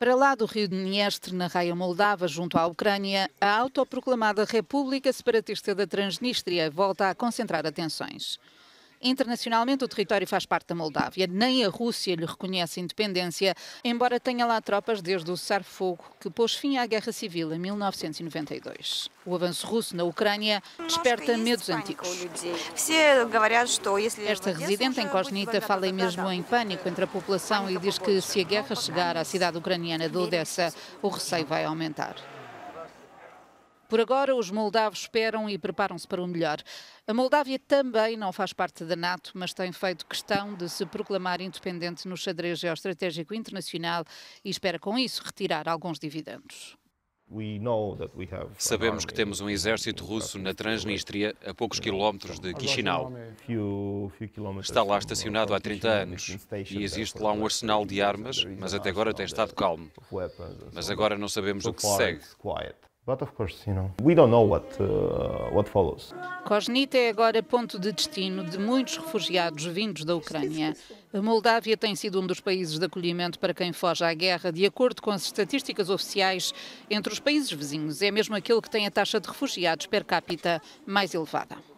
Para lá do rio Dniestre, na raia moldava, junto à Ucrânia, a autoproclamada República Separatista da Transnistria volta a concentrar atenções. Internacionalmente, o território faz parte da Moldávia. Nem a Rússia lhe reconhece independência, embora tenha lá tropas desde o cessar-fogo que pôs fim à Guerra Civil em 1992. O avanço russo na Ucrânia desperta medos antigos. Esta residente em incógnita fala mesmo em pânico entre a população e diz que se a guerra chegar à cidade ucraniana de Odessa, o receio vai aumentar. Por agora, os moldavos esperam e preparam-se para o melhor. A Moldávia também não faz parte da NATO, mas tem feito questão de se proclamar independente no xadrez geoestratégico internacional e espera, com isso, retirar alguns dividendos. Sabemos que temos um exército russo na Transnistria, a poucos quilómetros de Chisinau. Está lá estacionado há 30 anos e existe lá um arsenal de armas, mas até agora tem estado calmo. Mas agora não sabemos o que se segue. But of course, you know, we don't know what uh, what follows. Cosnita é agora ponto de destino de muitos refugiados vindos da Ucrânia. A Moldávia tem sido um dos países de acolhimento para quem foge à guerra. De acordo com as estatísticas oficiais, entre os países vizinhos é mesmo aquele que tem a taxa de refugiados per capita mais elevada.